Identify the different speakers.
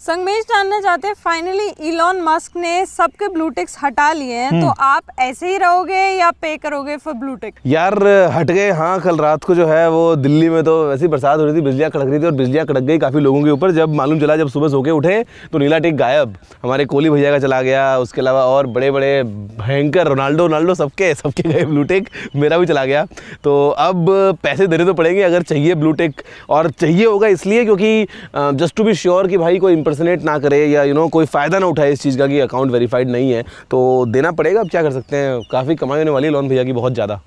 Speaker 1: संगमेश जानना चाहते हैं फाइनली इलॉन मस्क ने सबके ब्लूटिक्स हटा लिए हैं तो हम्म। आप ऐसे ही रहोगे या पे करोगे फॉर ब्लूटिक
Speaker 2: यार हट गए हाँ कल रात को जो है वो दिल्ली में तो ऐसी बरसात हो रही थी बिजलियाँ कड़क रही थी और बिजलियाँ कड़क गई काफ़ी लोगों के ऊपर जब मालूम चला जब सुबह सो के उठे तो नीला टिक गायब हमारे कोहली भैया का चला गया उसके अलावा और बड़े बड़े भयंकर रोनाल्डो रोनाल्डो सबके सबके गए ब्लू मेरा भी चला गया तो अब पैसे देने तो पड़ेंगे अगर चाहिए ब्लूटेक और चाहिए होगा इसलिए क्योंकि जस्ट टू बी श्योर कि भाई कोई इंपर्सनेट ना करे या यू you नो know, कोई फ़ायदा ना उठाए इस चीज़ का कि अकाउंट वेरीफाइड नहीं है तो देना पड़ेगा अब क्या कर सकते हैं काफ़ी कमाई होने वाली लोन भैया की बहुत ज़्यादा